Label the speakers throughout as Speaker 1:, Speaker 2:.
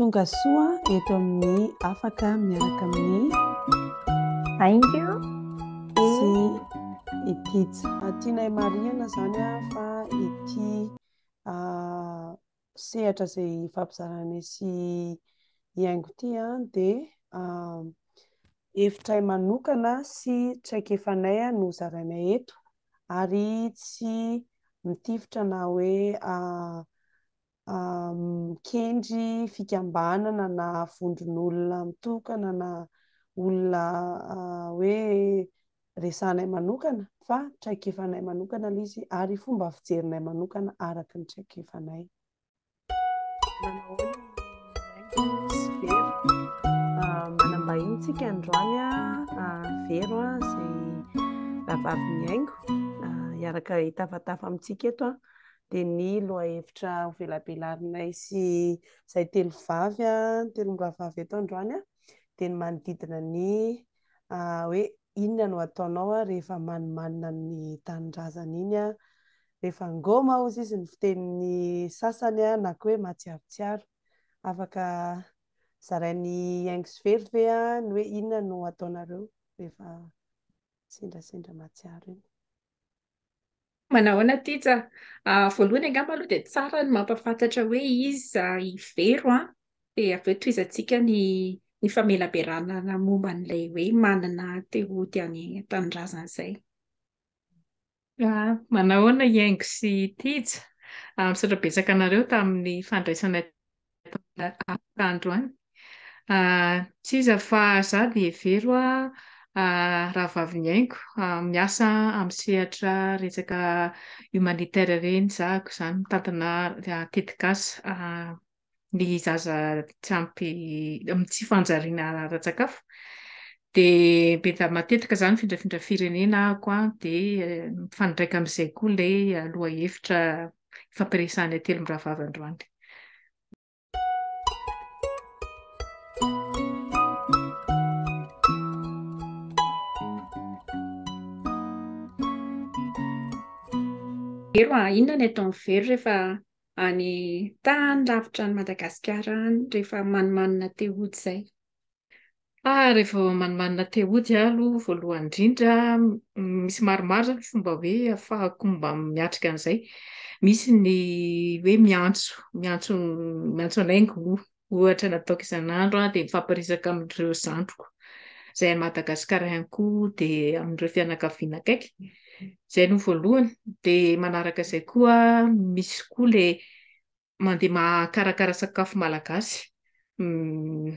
Speaker 1: tonga soa eto amin'ny afaka miaraka amin'ny aink sy ipitsa tianay mariana izany a fa ity sehatra izay fampizarana sy iaingo ity a dia evitra y manokana sy tsaiky efanay a no zarana eto ary tsy mitivitra na hoe mikendry fikambanana na vondron'olona mitokana na olona ah, hoe resanay manokana fa traiko efanay manokana lay izy ary fomba fijerinay manokana araky ny traik efanay manambahinytsika ah, androaya ah, vero a zay rahavaviny aingo iaraka hitafatafa aminntsika eto an di ny loa evitra hovelabelarina isy izay telo vavy a telo mravavy etaondroanya di ny manodidina ny hoe inona no ataonao a rehefa manomanina nny tanindrazana iny a rehefa ngoma ozy izy ny fiteniny sasany a na ko hoe matsiarotsiaro afaka zarainy angsverive a ny oe inona no ataonareo rehefa sendrasendra masiaroiy
Speaker 2: manahoana tija ah, voalohany angamba aloha dia tsara no mampafantatra hoe iza hivero an dia avy eo to izantsiaka ny ny famelamberanana momba n'ilay hoe manana teo ti any tanyndrazan'izay a ah, manahoana iaing sy tija amiisotrabetsaka ah, anareo tamin'ny fandraisana t kandro any ts iza fahzahdi ivero a raha vavy ny anko miasa amy sehitra resaka homanitaira ireny zahko izany mitantana tetikasa ny zaza tsy ampi ami' tsy fanjariana raha-tsakafo dia beta matetika izany ifindrafindra firenena ahko an dia e, mifanindraika ami'izay koa ilay aloha hevitra hifampiaresany atelo mi rahavavy androany ero a ah, inona ny atao aminy vero rehefa any tahny lavitra ny madagasikara any rehefa manomanina te ody izay ah rehefa manomanina te ody a aloa voalohany indrindran mm, misy maromaro zany fomba hoe ahafahako mba miatrika an'izay misy ny hoe miantso miantso miantso anaynygo ohatra na ataoko izan'andro an ah, dia mifampirisaka amin''ireo zandroko zay ny madagasikara any koa dia amin'n'ireo fianakavianakaiky zay no voalohany dia manaraka izay koa misy koa lay mandeha makarakara sakafo malagasy hmm,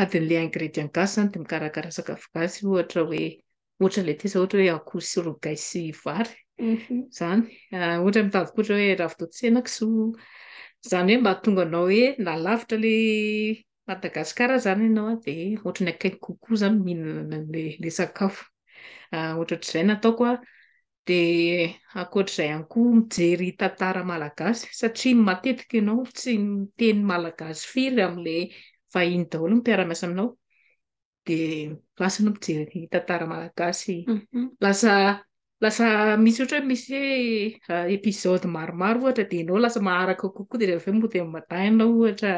Speaker 2: adin'lay ingredien gasyndmiakaaaoalaaosrogsy ary zany ohatra mitadykoatra hoe mhm. ah, ravitotsenakso zany hoe mba atonga nao hoe nalavitra lay madagasikara izany ianaoa di oatra 'ny akaiy koko zanymihinla sakafo ah, ohatrizay n taokoa dia ankoatr'izay any koha mijery tantara malagasy satriany matetiky ianao tsy miteny malagasy firy amin'ilay vahiny daholo mipiaramasa aminao dia lasa anao mijery tantara malagasy mhm. lasa lasa misy ohatra hoe misy hoe eh, epizody maromaro ohatra dia anao lasa maharaka kokoa dia rahaa avy mo demamatah anao ohatra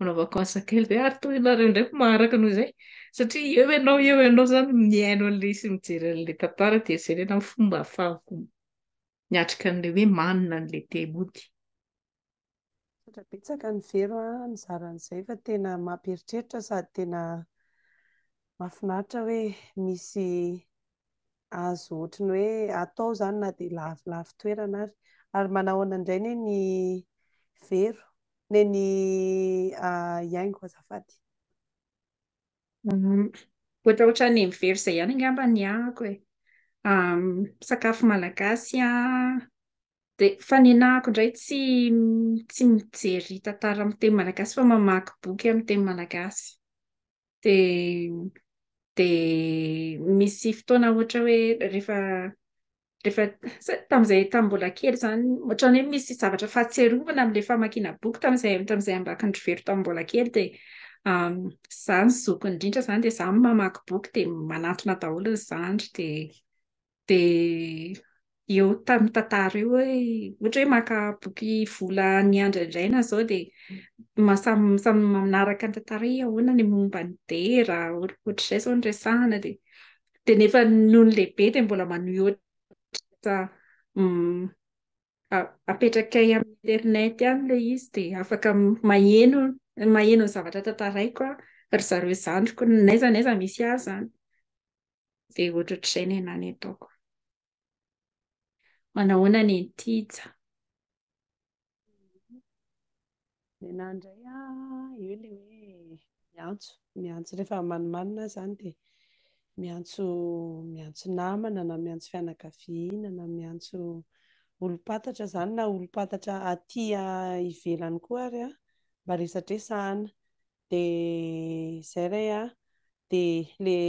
Speaker 2: manaovako asakely a ary toena ry indray ko maharaka noho zay satria eo ienao eo ienao zany miaino n'lay isy mijeran'lay tantara dia zareena yfomba afaho miatrika n'ilay hoe manina n'lay temody
Speaker 1: satrabetsaka ny vero an ny zaran'izay fa tena mampieritreritra sady tena mafinaritra hoe misy azo otrany hoe atao izany na dia lavilavi toerana ary ary manao anaindrayne ny vero neny iainy koazavady mhm. ohatra ohatra ny mivery izay ihany angyamba ny
Speaker 2: ahako e sakafo malagasy an dia fanenahako indray tsytsy mijery tantara amiy teny malagasy fa mamaky boky amin'y tey malagasy d dia misy fotoana oatra hoe rehefa eefa tamin'izay taminbola kely izany oatranyhoe misy zavatra faatserovana ami'lay famakinaboky ta tam'izay ambakandrovero taibola kely di za ny zoky indrindra zanyd za mamakyboky di manatona daolony zanry ddi eo tamny tantareo e oara hoe makaboky vola nyandra indray na zao disamy minaraka ny tantar onaymomban deaotrazay zao nsahananefa nohonolahbe dmbola ma za mm, apetrakay amin'ny internety ihany ilay izy dia afaka maheno maheno ny zavatra tantaraiko a ry zareo zandroko nnaizanaiza misy ary izany dia ohatra ohatr'izay nyanany ataoko manahoana ny nti za
Speaker 1: nynay ndray a ah, eo ilay hoe miantso miantso rehefa manomanina izany dia miantso miantso namana na miantso fianakafina na miantso olom-patatra izany na olom-patatra atia hivelany koa ary an mba resatraesahana dia izay ray a di lay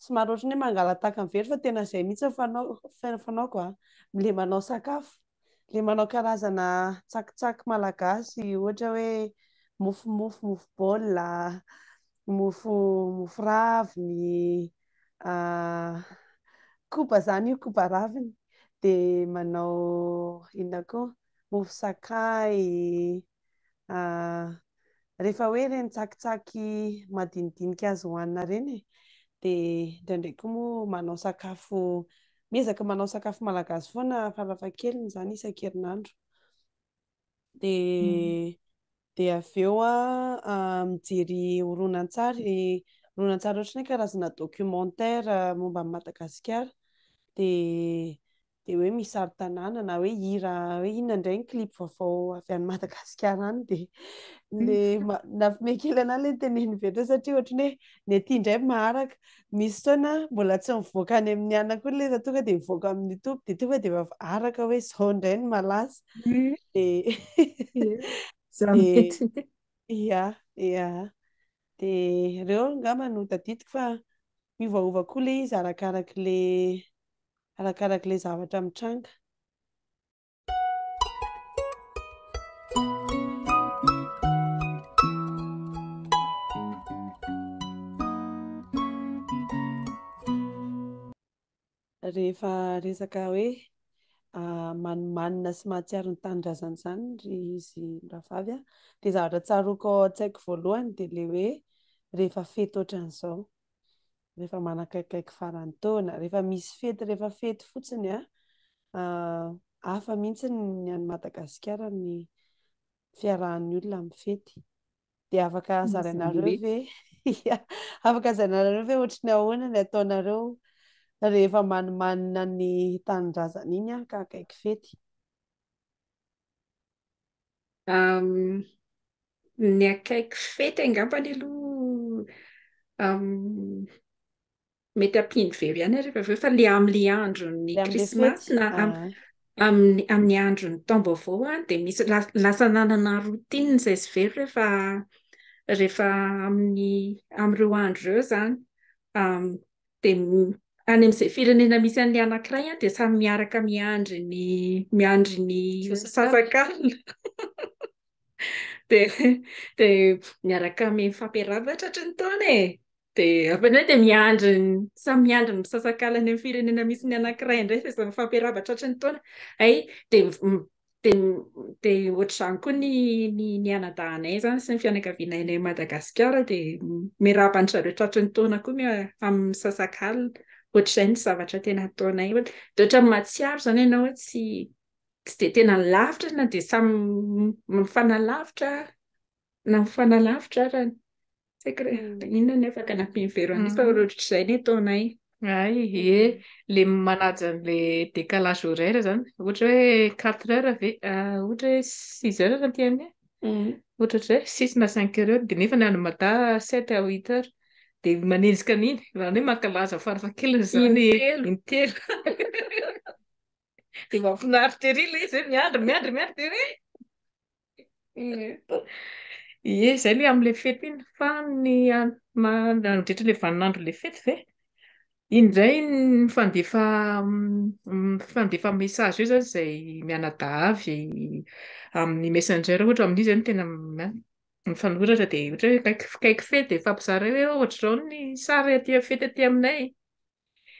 Speaker 1: tsy maro ohatra ny he mangala taka aminny very fa tena izay mihintsy anaofanaoko a la manao sakafo lay manao karazana tsakitsaky malagasy ohatra hoe mofomofo mofo baolia mofo mofo raviny Ah, koba izany io koba raviny dia manao iona koa mofisakay ah, rehefa hoe ireny tsakitsaky madinidinika azy hoanina ireny e, di ndraindraiko moa manao sakafo miezaka manao sakafo malagasy voana faharavakeliny izany isan-kerinandro d hmm. dia avy eo an ah, mijery oroanantsary ronatsara ohatra na karazana dokomentaira euh, momba ny madagasikara dadia hoe misarotanàna na hoe ira hoe inona indray y klip favao avy any madagasikaraany di l nafimekely na ilaynteneny veta satria ohatry hoe ny aty ndray maharaka misy tona mbola tsy mivoaka any amin'ny ana ko leftonga dia mivoaka amin'ny tompy dia tonga di faaraka hoe zao indray ny malazaa hmm. a ireo ngamano tadidiky fa miovaova koa ilay izy arakaraky lay arakarak' ilay zavatra mitranga rehefa resaka hoe ah, manomanina sy mahatsiarony tanydra zany izanyry izy miravavy a dia zavatra tsaroko an-tsaiko voalohany dia lay hoe rehefa fety otran'izao rehefa manakaikaiky farany taona rehefa misy fety rehefa fety fotsiny a ah, ah, afa mihitsy ny any madagasikara ny fiarahany olona amin'ny fety dia afaka zarinareove a afaka zarinareo ve ohatra ny ahoana ny ataonareo rehefa manomanina ny tanindrazana iny a ah, ka akaiky fety ny akaiky fety angampany
Speaker 2: aloh mety ampiany vero ihany rehefa vofa la amn'ila andro ny krismasy na amin'ny ah. androny tomba avao an ah, dia misy lasa nanana rotinyny zay zy vero rehefa rehefa amin'ny ami''ireo andro ireo izany dia any amin'izay firenena misy an'ila anankira iany ah, dia samy miaraka miandry ny miandry'ny sasakalna di dia miaraka mifampiaravatratra ny taonae eh. dianday dia miandriny samy miandriny misasakalyany ami'ny firenena misy ny anankiraindray fampiarabatratrny tona a didia oatr'izany koa ni anadanay izany sy ny fianakavinainay madagasikara dia miaraba nyzareotratr ny tonakoa amny sasakala otrazainsy zavatra tena tonaydiatra matsiaro zany ianaosy sy di tena nylavitra na di samy mifanalaitra naifanalavitra ae lay manajyn'ilay dekalage orera izany ohatra hoe quatre eura ve euh, ohatra hoe sixy heur tia e? mm. ny ohatra ohatra ha sis na cinq heura heura dia nefa ny ando madaa sept a huit heura dia manenjika niny rany hoe mahankalaza farafa kelyyyyandriandriandr e izay ilay amin'ilay feto iny fa ny amadrietra ilay vanonandro ilay fety ve iny idray myfandefa mm, fandefa meisage eo izany izay mianadavy amin'ny meisengera ohatra amin'izy zany tena nyfanoratra dia ohatra hoe kk- kaiky fety di fampizara hoe ohatra irao ny sara atya fety aty aminay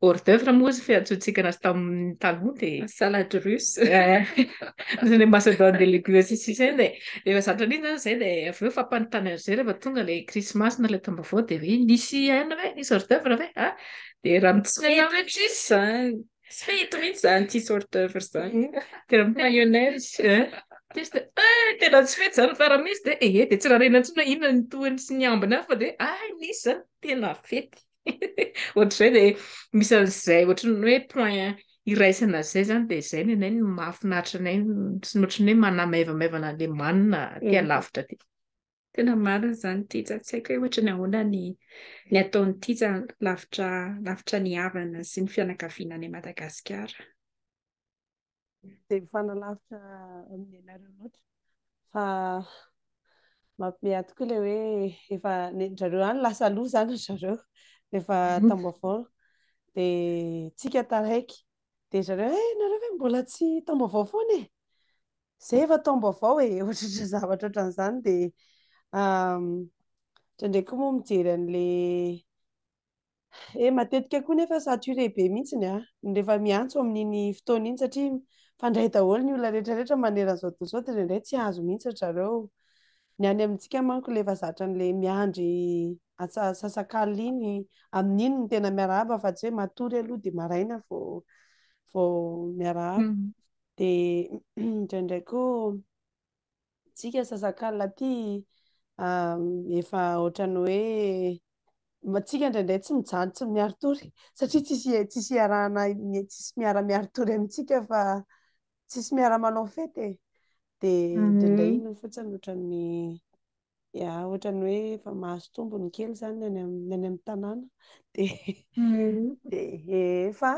Speaker 2: ordevremozy fiatsotsika anazy tamiy talo de salade rsle eh, eh. macedon de legnzatraiy zny zay aveo fampanintan'zay rfa tonga la rismasynaletmbavao denisy ana eisy ordevreed rahaisyordevezn hitsy ddtsy rahaatsyainaybn y ohatra'izay ila misa n'izay ohatrany hoe point iraisana'izay izany dia izay n enayny mahafinaritranay sy ny oatra ny hoe manamaivamaevana ila manina tia lavitra ty tena marina izany ti tsatsaiko hoe ohatra ny ahona ny ataony iti za laitra lavitra niavana sy ny fianakafina ana madagasikara
Speaker 1: dia mifanalavitra ainnareo noata fa mampimiatoko ilay hoe efa nenizareo iany lasa loha zany zareo rehefa mhm. tambovao di tsika tara haiky dia zareo e eh, nareo fe mbola tsy tombovao foanye zay efa tombovao eohtr zavatra atra n'izany d atrandraky koa moa mijery an'lay e eh, matetika koa nefa satorebe mihitsiny a rehefa miantso amin'iny fotoniny satria fandray daholo ny olona rehetrarehetra maneran'izao toizao indray tsy aazo mihitsy re ny any amintsika manko leefa zatra n'la miandry assasakala iny ami'inyn tena miaraab fa tsy hoe matory aoa dmaard ndraindra ko tsika sasaalty efa trany hoetsika ndraindraky tsy mijao tsy miaritory satria tsisy arasy miaramiartory amitsikaftsisy miaramaaoy dia tendra mhm. iny fotsiny ohatrany ia ohatrany hoe efa mahazo tombony kely izany ny any amin'ny tanàna di d fa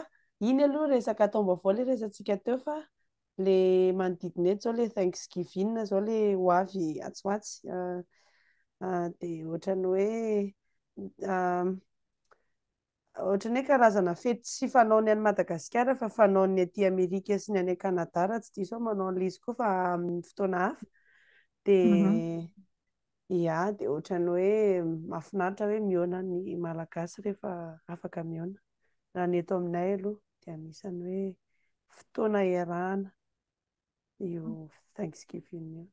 Speaker 1: iny aloha resaka atomba vao ilay resantsika teo fa lay manodidina edy izao ilay thanksgiv inna zao lay ho avy atsooatsy ah, ah, di ohatrany hoe ah, ohatrany hoe karazana fety tsy fanaony any madagasikara efa fanaony aty amerika sy ny any kanada ra tsy dia sao manao an'laizy koa fa amin'ny fotoana hafa dia mhm. ia dia ohatra ny hoe mahafinaritra hoe mihona ny malagasy rehefa afaka mioana raha ny eto aminay aloha dia misany hoe fotoana irahana io mm. thanks givin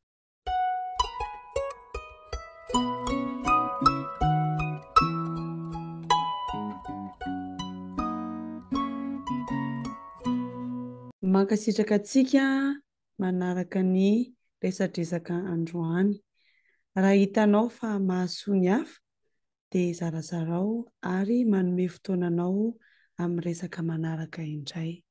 Speaker 1: mankasitraka tsika manaraka ny resadresaka androany raha hitanao fa mahasoany hafa dia zarazarao ary manome fotoananao ami'ny resaka manaraka indray